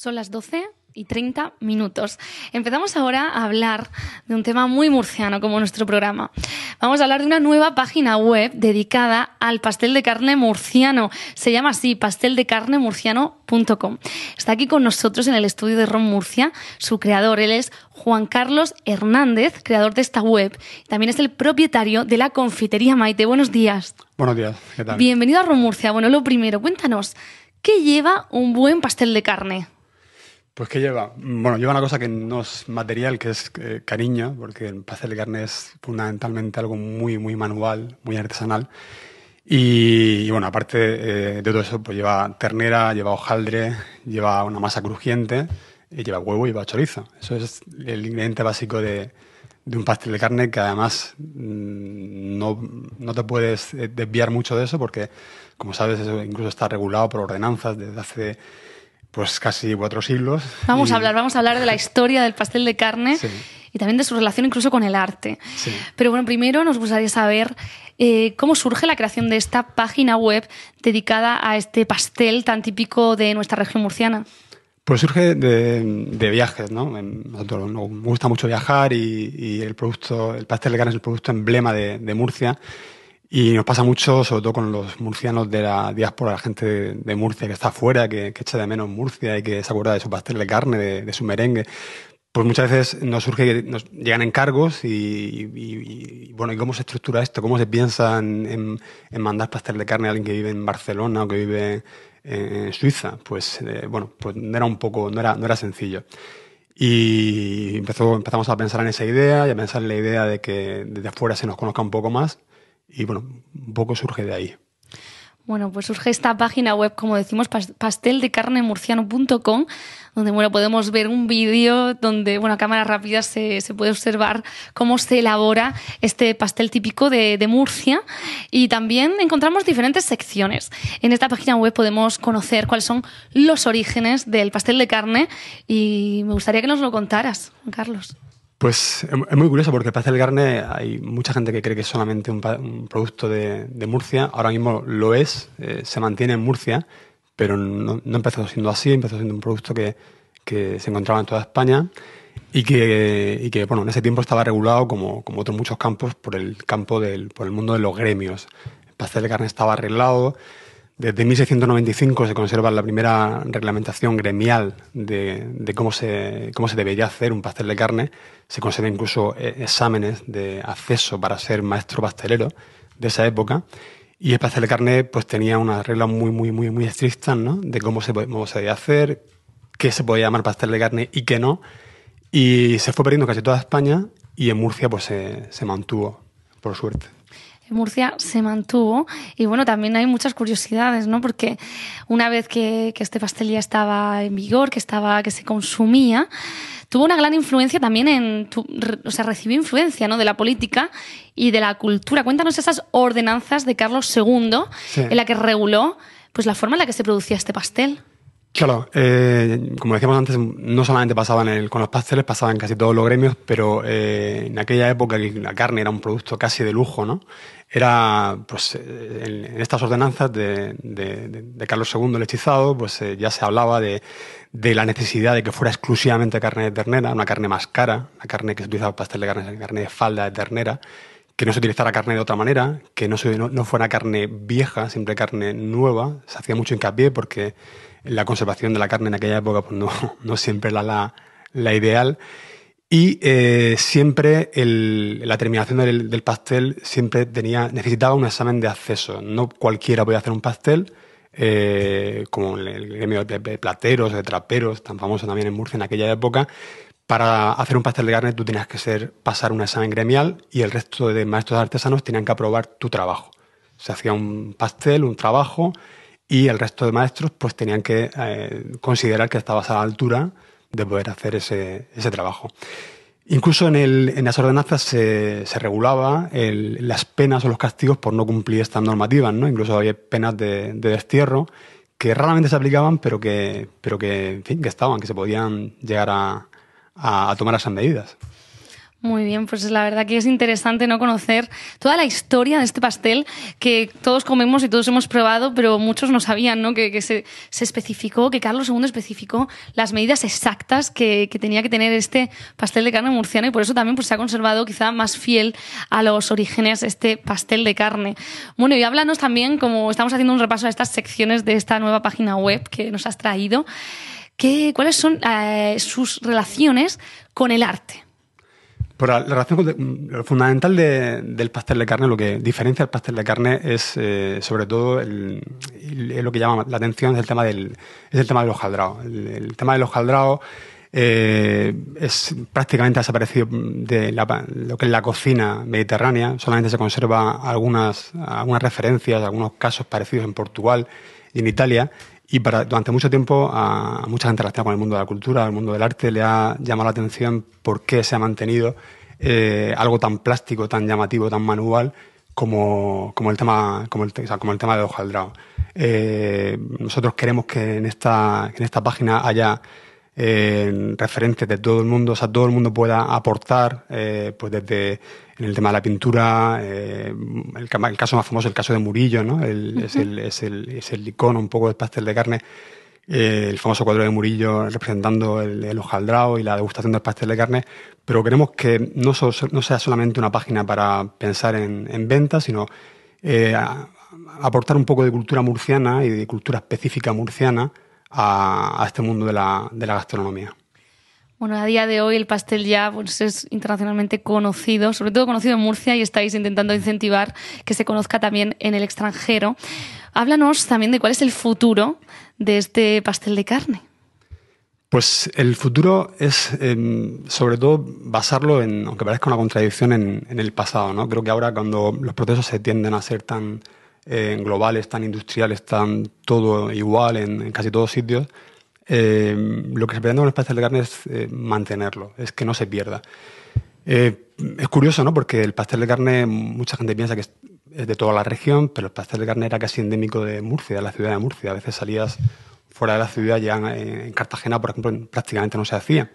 Son las 12 y 30 minutos. Empezamos ahora a hablar de un tema muy murciano como nuestro programa. Vamos a hablar de una nueva página web dedicada al pastel de carne murciano. Se llama así, pasteldecarnemurciano.com. Está aquí con nosotros en el estudio de Ron Murcia, su creador. Él es Juan Carlos Hernández, creador de esta web. También es el propietario de la confitería Maite. Buenos días. Buenos días, ¿qué tal? Bienvenido a Ron Murcia. Bueno, lo primero, cuéntanos, ¿qué lleva un buen pastel de carne? Pues que lleva, bueno, lleva una cosa que no es material, que es eh, cariño, porque el pastel de carne es fundamentalmente algo muy, muy manual, muy artesanal. Y, bueno, aparte eh, de todo eso, pues lleva ternera, lleva hojaldre, lleva una masa crujiente, y lleva huevo y lleva chorizo. Eso es el ingrediente básico de, de un pastel de carne que además mm, no, no, te puedes eh, desviar mucho de eso porque, como sabes, eso incluso está regulado por ordenanzas desde hace pues casi cuatro siglos. Vamos a hablar, vamos a hablar de la historia del pastel de carne y también de su relación incluso con el arte. Pero bueno, primero nos gustaría saber eh, cómo surge la creación de esta página web dedicada a este pastel tan típico de nuestra región murciana. Pues surge de, viajes, ¿no? Nosotros nos gusta mucho viajar y, el producto, el pastel de carne es el producto emblema de Murcia. Y nos pasa mucho, sobre todo con los murcianos de la diáspora, la gente de, Murcia que está afuera, que, que, echa de menos Murcia y que se acuerda de su pastel de carne, de, su merengue. Pues muchas veces nos surge que nos llegan encargos y, y, bueno, ¿y cómo se estructura esto? ¿Cómo se piensa en, en, mandar pastel de carne a alguien que vive en Barcelona o que vive en, Suiza? Pues eh, bueno, pues no era un poco, no era, no era sencillo. Y empezó, empezamos a pensar en esa idea y a pensar en la idea de que desde afuera se nos conozca un poco más y bueno, un poco surge de ahí. Bueno, pues surge esta página web, como decimos, pasteldecarnemurciano.com, donde bueno, podemos ver un vídeo donde, bueno, a cámara rápida se, puede observar cómo se elabora este pastel típico de, Murcia. Y también encontramos diferentes secciones. En esta página web podemos conocer cuáles son los orígenes del pastel de carne y me gustaría que nos lo contaras, Carlos. Pues em, es muy curioso porque el pastel de Carne hay mucha gente que cree que es solamente un, producto de, Murcia. Ahora mismo lo es, eh, se mantiene en Murcia, pero no, empezó siendo así, empezó siendo un producto que, se encontraba en toda España y que, bueno, en ese tiempo estaba regulado, como, otros muchos campos, por el campo del por el mundo de los gremios. El pastel de Carne estaba arreglado desde 1695 se conserva la primera reglamentación gremial de, cómo, se, cómo se debería hacer un pastel de carne. Se conservan incluso eh, exámenes de acceso para ser maestro pastelero de esa época. Y el pastel de carne pues, tenía unas reglas muy, muy, muy, muy estrictas de cómo se, debía hacer, qué se podía llamar pastel de carne y qué no. Y se fue perdiendo casi toda España y en Murcia pues, se mantuvo, por suerte. Murcia se mantuvo. Y bueno, también hay muchas curiosidades, ¿no? Porque una vez que, este pastel ya estaba en vigor, que, estaba, que se consumía, tuvo una gran influencia también en, o sea, recibió influencia ¿no? de la política y de la cultura. Cuéntanos esas ordenanzas de Carlos II en la que reguló pues, la forma en la que se producía este pastel. Claro, eh, como decíamos antes, no solamente pasaban con los pasteles, pasaban casi todos los gremios, pero eh, en aquella época que la carne era un producto casi de lujo, ¿no? Era, pues, eh, en, estas ordenanzas de, Carlos II el hechizado, pues ya se hablaba de, la necesidad de que fuera exclusivamente carne de ternera, una carne más cara, la carne que se utilizaba para pastel de carne, carne de falda de ternera, que no se utilizara carne de otra manera, que no, se, no fuera carne vieja, siempre carne nueva. Se hacía mucho hincapié porque la conservación de la carne en aquella época pues no, siempre era la, la ideal. Y eh, siempre la terminación del, pastel siempre tenía, necesitaba un examen de acceso. No cualquiera podía hacer un pastel, eh, como el gremio de, plateros, de traperos, tan famoso también en Murcia en aquella época. Para hacer un pastel de carne tú tenías que ser, pasar un examen gremial y el resto de maestros artesanos tenían que aprobar tu trabajo. Se hacía un pastel, un trabajo, y el resto de maestros pues tenían que eh, considerar que estabas a la altura de poder hacer ese, ese trabajo. Incluso en, el, las ordenanzas se, se regulaba las penas o los castigos por no cumplir estas normativas, ¿no? Incluso había penas de, destierro que raramente se aplicaban, pero que, pero que, fin, que estaban, que se podían llegar a tomar esas medidas. Muy bien, pues la verdad que es interesante no conocer toda la historia de este pastel que todos comemos y todos hemos probado, pero muchos no sabían, ¿no? Que, se, especificó, que Carlos II especificó las medidas exactas que, tenía que tener este pastel de carne murciana y por eso también pues, se ha conservado quizá más fiel a los orígenes este pastel de carne. Bueno, y háblanos también, como estamos haciendo un repaso a estas secciones de esta nueva página web que nos has traído, que, ¿cuáles son eh, sus relaciones con el arte? Pero la, razón lo fundamental del pastel de carne, lo que diferencia el pastel de carne es eh, sobre todo lo que llama la atención es el tema del, los el tema El, tema de los eh, es prácticamente desaparecido de lo que es la cocina mediterránea. Solamente se conserva algunas, algunas referencias, algunos casos parecidos en Portugal y en Italia. Y durante mucho tiempo a, mucha gente relacionada con el mundo de la cultura, el mundo del arte, le ha llamado la atención por qué se ha mantenido eh, algo tan plástico, tan llamativo, tan manual como, el tema como el, como el tema de hojaldrado. Eh, nosotros queremos que en esta, en esta página haya en referentes de todo el mundo, o sea, todo el mundo pueda aportar, eh, pues desde en el tema de la pintura, eh, el, caso más famoso, es el caso de Murillo, ¿no? es, el, es, el, es el icono un poco del pastel de carne. Eh, el famoso cuadro de Murillo representando el, el, hojaldrao y la degustación del pastel de carne, pero queremos que no, sea solamente una página para pensar en, ventas, sino aportar un poco de cultura murciana y de cultura específica murciana a, este mundo de la, gastronomía. Bueno, a día de hoy el pastel ya pues, es internacionalmente conocido, sobre todo conocido en Murcia y estáis intentando incentivar que se conozca también en el extranjero. Háblanos también de cuál es el futuro de este pastel de carne. Pues el futuro es em, sobre todo basarlo en, aunque parezca una contradicción, en, en el pasado. ¿no? Creo que ahora cuando los procesos se tienden a ser tan eh, ...en globales, tan industriales, tan todo igual en, casi todos sitios, eh, lo que se pretende con el pastel de carne es eh, mantenerlo, es que no se pierda. es curioso, ¿no? Porque el pastel de carne, mucha gente piensa que es, de toda la región, pero el pastel de carne era casi endémico de Murcia, de la ciudad de Murcia. A veces salías fuera de la ciudad, ya en, Cartagena, por ejemplo, prácticamente no se hacía.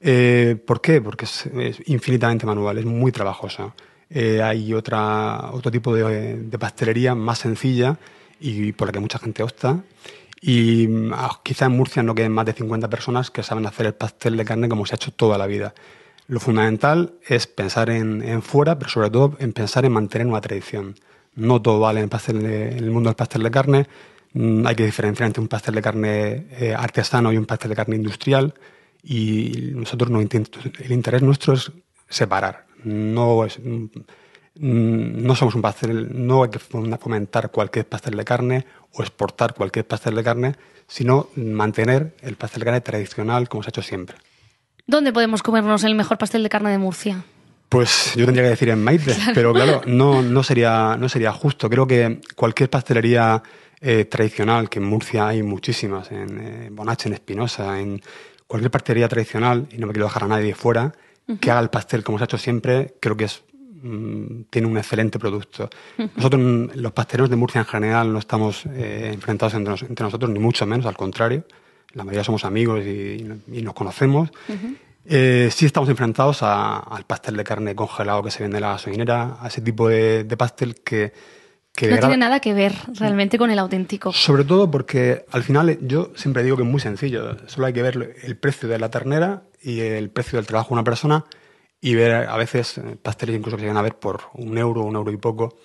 ¿Por qué? Porque es, es infinitamente manual, es muy trabajoso. Eh, hay otro tipo de, pastelería más sencilla y por la que mucha gente opta. Y mm, ah, quizá en Murcia no queden más de 50 personas que saben hacer el pastel de carne como se ha hecho toda la vida. Lo fundamental es pensar en, fuera, pero sobre todo en pensar en mantener una tradición. No todo vale en, pastel el mundo del pastel de carne. Mm, hay que diferenciar entre un pastel de carne eh, artesano y un pastel de carne industrial. Y nosotros, el interés nuestro es separar no mm, no somos un pastel, no hay que fomentar cualquier pastel de carne o exportar cualquier pastel de carne, sino mantener el pastel de carne tradicional como se ha hecho siempre. ¿Dónde podemos comernos el mejor pastel de carne de Murcia? Pues yo tendría que decir en Maite, pero claro, no, sería, justo. Creo que cualquier pastelería eh, tradicional, que en Murcia hay muchísimas, en eh, Bonache, en Espinosa, en cualquier pastelería tradicional, y no me quiero dejar a nadie fuera, que haga el pastel como se ha hecho siempre, creo que es, mm, tiene un excelente producto. Nosotros, mm, los pasteleros de Murcia en general, no estamos eh, enfrentados entre, nosotros, ni mucho menos, al contrario. La mayoría somos amigos y, nos conocemos. Eh, sí estamos enfrentados al pastel de carne congelado que se vende en la gasolinera, a ese tipo de pastel que no tiene nada que ver realmente con el auténtico. Sobre todo porque al final yo siempre digo que es muy sencillo, solo hay que ver el precio de la ternera y el precio del trabajo de una persona y ver a veces eh, pasteles incluso que se llegan a ver por un euro, un euro y poco.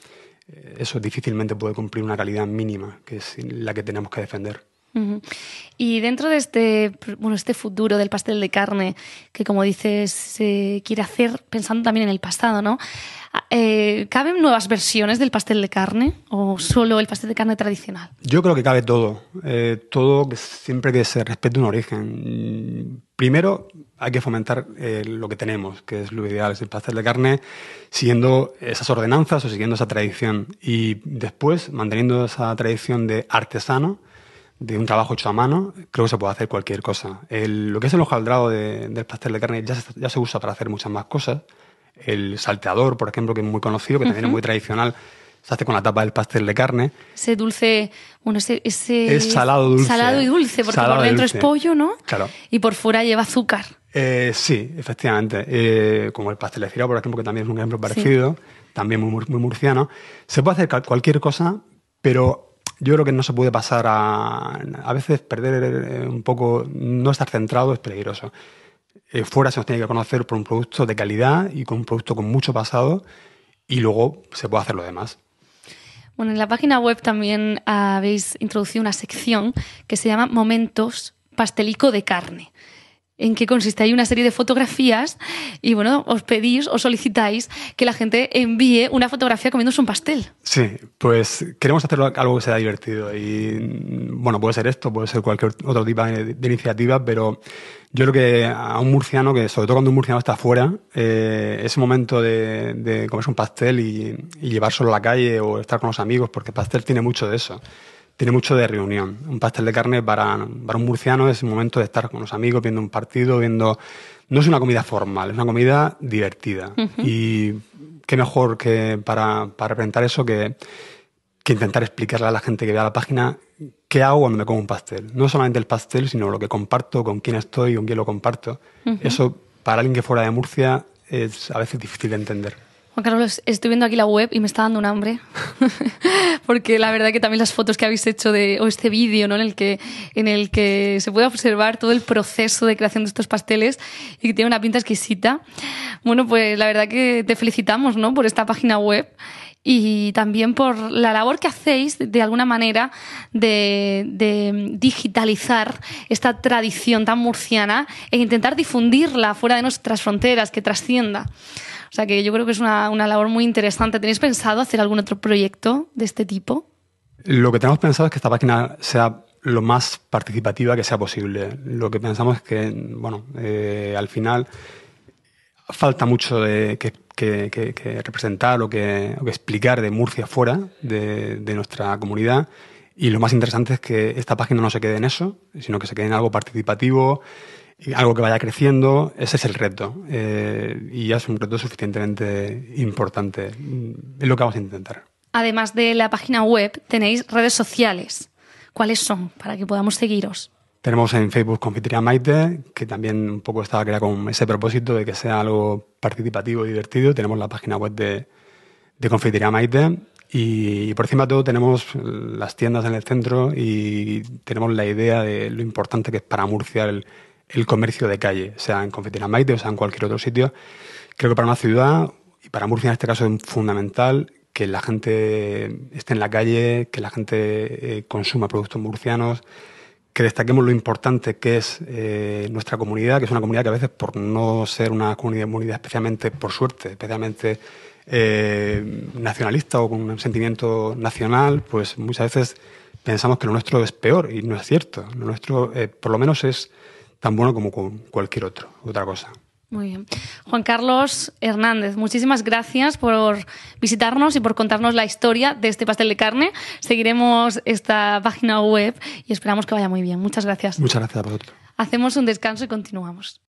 Eh, eso difícilmente puede cumplir una calidad mínima, que es la que tenemos que defender. Y dentro de este, este futuro del pastel de carne, que como dices, se quiere hacer pensando también en el pasado, ¿no? Eh, ¿Caben nuevas versiones del pastel de carne o solo el pastel de carne tradicional? Yo creo que cabe todo, eh, todo siempre que se respete un origen. Primero hay que fomentar eh, lo que tenemos, que es lo ideal, es el pastel de carne, siguiendo esas ordenanzas o siguiendo esa tradición y después manteniendo esa tradición de artesano de un trabajo hecho a mano, creo que se puede hacer cualquier cosa. lo que es el hojaldrado del pastel de carne ya se usa para hacer muchas más cosas el salteador, por ejemplo, que es muy conocido, que también es muy tradicional, se hace con la tapa del pastel de carne. Ese dulce, ese... es salado dulce. Salado y dulce, porque por dentro es pollo, ¿no? Claro. Y por fuera lleva azúcar. Eh, sí, efectivamente. Eh, como el pastel de cirao, por ejemplo, que también es un ejemplo parecido, también muy, muy murciano. Se puede hacer cualquier cosa, pero yo creo que no se puede pasar a. A veces perder eh, un poco. No estar centrado es peligroso. Eh, fuera se nos tiene que conocer por un producto de calidad y con un producto con mucho pasado y luego se puede hacer lo demás. Bueno, en la página web también habéis introducido una sección que se llama Momentos Pastelico de Carne en qué consiste. Hay una serie de fotografías y bueno, os pedís os solicitáis que la gente envíe una fotografía comiéndose un pastel. Sí, pues queremos hacer algo que sea divertido y bueno, puede ser esto, puede ser cualquier otro tipo de, iniciativa, pero yo creo que a un murciano, que sobre todo cuando un murciano está afuera, eh, ese momento de, de, comerse un pastel y, y llevárselo a la calle o estar con los amigos, porque pastel tiene mucho de eso tiene mucho de reunión. Un pastel de carne para, un murciano es el momento de estar con los amigos, viendo un partido, viendo... No es una comida formal, es una comida divertida. Y qué mejor que para, para representar eso que, que intentar explicarle a la gente que vea la página qué hago cuando me como un pastel. No solamente el pastel, sino lo que comparto, con quién estoy, con quién lo comparto. Eso, para alguien que fuera de Murcia, es a veces difícil de entender. Juan Carlos, estoy viendo aquí la web y me está dando un hambre, porque la verdad que también las fotos que habéis hecho de, o este vídeo ¿no? en, el que, en el que se puede observar todo el proceso de creación de estos pasteles y que tiene una pinta exquisita. Bueno, pues la verdad que te felicitamos por esta página web y también por la labor que hacéis de alguna manera de, digitalizar esta tradición tan murciana e intentar difundirla fuera de nuestras fronteras, que trascienda. O sea que yo creo que es una, una labor muy interesante. ¿Tenéis pensado hacer algún otro proyecto de este tipo? Lo que tenemos pensado es que esta página sea lo más participativa que sea posible. Lo que pensamos es que, bueno, eh, al final falta mucho de, que, que, que, representar o, que, explicar de Murcia fuera de, de, nuestra comunidad. Y lo más interesante es que esta página no se quede en eso, sino que se quede en algo participativo, algo que vaya creciendo, ese es el reto. Eh, y ya es un reto suficientemente importante. Mm, es lo que vamos a intentar. Además de la página web, tenéis redes sociales. ¿Cuáles son para que podamos seguiros? Tenemos en Facebook Confitería Maite, que también un poco estaba creada con ese propósito de que sea algo participativo y divertido. Tenemos la página web de, de Confitería Maite y, y, por encima de todo tenemos las tiendas en el centro y tenemos la idea de lo importante que es para Murcia el, el comercio de calle, sea en Confitería Maite o sea en cualquier otro sitio. Creo que para una ciudad, y para Murcia en este caso es fundamental, que la gente esté en la calle, que la gente eh, consuma productos murcianos, que destaquemos lo importante que es eh, nuestra comunidad, que es una comunidad que a veces por no ser una comunidad, especialmente, por suerte, especialmente eh, nacionalista o con un sentimiento nacional, pues muchas veces pensamos que lo nuestro es peor y no es cierto. Lo nuestro por lo menos es tan bueno como cualquier otro, otra cosa. Muy bien. Juan Carlos Hernández, muchísimas gracias por visitarnos y por contarnos la historia de este pastel de carne. Seguiremos esta página web y esperamos que vaya muy bien. Muchas gracias. Muchas gracias a vosotros. Hacemos un descanso y continuamos.